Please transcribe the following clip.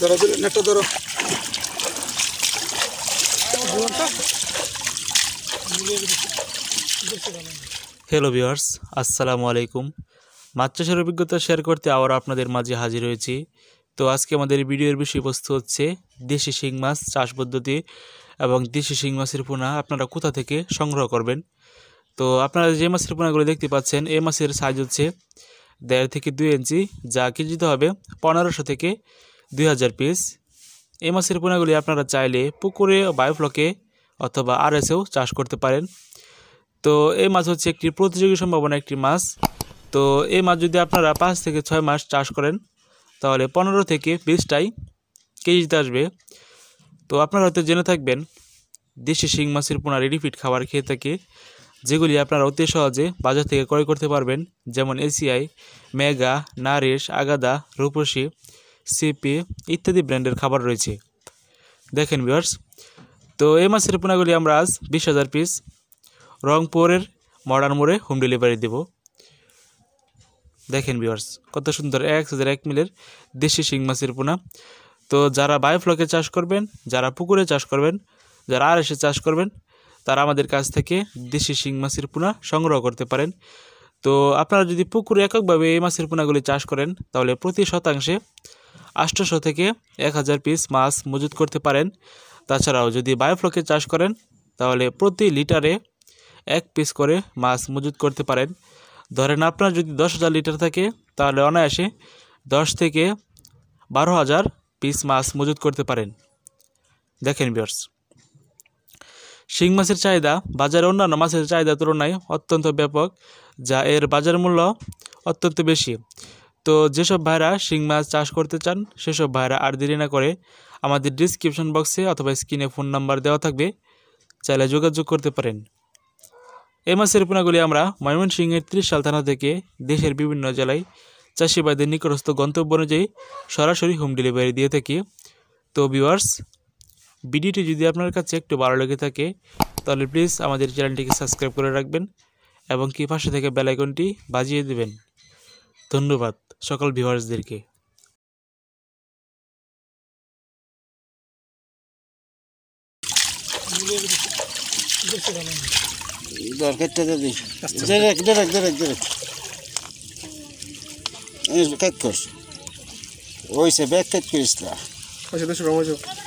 ধরো নেটটা ধরো হ্যালো ভিওয়ার্স আসসালামু আলাইকুম মাছ চাষের অভিজ্ঞতা শেয়ার করতে আবার আপনাদের মাঝে হাজির হয়েছি তো আজকে আমাদের ভিডিওর বিষয়বস্তু হচ্ছে দেশি শিং মাছ চাষ পদ্ধতি এবং দেশি শিং মাছের পোনা আপনারা কোথা থেকে সংগ্রহ করবেন তো আপনারা যে মাছের পোনাগুলো দেখতে পাচ্ছেন এ মাছের সাইজ হচ্ছে দেড় থেকে দুই ইঞ্চি যা কেজিতে হবে পনেরোশো থেকে দুই হাজার পিস এই মাছের পোনাগুলি আপনারা চাইলে পুকুরে বায়োফ্লকে অথবা এসেও চাষ করতে পারেন তো এই মাছ হচ্ছে একটি প্রতিযোগী সম্ভাবনা একটি মাছ তো এই মাছ যদি আপনারা পাঁচ থেকে ছয় মাস চাষ করেন তাহলে পনেরো থেকে বিশটাই কেজিতে আসবে তো আপনারা হয়তো জেনে থাকবেন দেশি শিং মাছের পোনা রেডিফিট খাবার খেয়ে থাকে যেগুলি আপনারা অতি সহজে বাজার থেকে ক্রয় করতে পারবেন যেমন এসিআই মেগা নারিশ আগাদা রূপসী সেপে ইত্যাদি ব্র্যান্ডের খাবার রয়েছে দেখেন ভিওর্স তো এই মাছের পোনাগুলি আমরা আজ বিশ হাজার পিস রংপুরের মডার্ন মোড়ে হোম ডেলিভারি দেব দেখেন ভিওর্স কত সুন্দর এক হাজার এক মিলের দেশি শিং মাছের পোনা তো যারা বায়োফ্লকে চাষ করবেন যারা পুকুরে চাষ করবেন যারা আর এসে চাষ করবেন তারা আমাদের কাছ থেকে দেশি শিং মাছের পোনা সংগ্রহ করতে পারেন তো আপনারা যদি পুকুরে এককভাবে এই মাছের পোনাগুলি চাষ করেন তাহলে প্রতি শতাংশে আটশোশো থেকে এক হাজার পিস মাছ মজুত করতে পারেন তাছাড়াও যদি বায়োফ্লকে চাষ করেন তাহলে প্রতি লিটারে এক পিস করে মাছ মজুত করতে পারেন ধরেন আপনার যদি দশ হাজার লিটার থাকে তাহলে অনায়াসে দশ থেকে বারো হাজার পিস মাছ মজুত করতে পারেন দেখেন বিয়ার্স শিং মাছের চাহিদা বাজারে অন্যান্য মাছের চাহিদা তুলনায় অত্যন্ত ব্যাপক যা এর বাজার মূল্য অত্যন্ত বেশি তো যেসব ভাইরা শিং মাছ চাষ করতে চান সেসব ভাইরা আর দেরি না করে আমাদের ডিসক্রিপশন বক্সে অথবা স্ক্রিনে ফোন নাম্বার দেওয়া থাকবে চাইলে যোগাযোগ করতে পারেন এই মাছের পোনাগুলি আমরা ময়মনসিংহের ত্রিশ সাল থানা থেকে দেশের বিভিন্ন জেলায় চাষিবাদের নিকটস্থ গন্তব্য অনুযায়ী সরাসরি হোম ডেলিভারি দিয়ে থাকি তো ভিওয়ার্স ভিডিওটি যদি আপনার কাছে একটু ভালো লেগে থাকে তাহলে প্লিজ আমাদের চ্যানেলটিকে সাবস্ক্রাইব করে রাখবেন এবং কি পাশে থেকে বেলাইকনটি বাজিয়ে দেবেন ধন্যবাদ সকল ভিউয়ার্সদেরকে। দরকারটা আচ্ছা। দেখ ওইসে ব্যাগ কাজ করিস না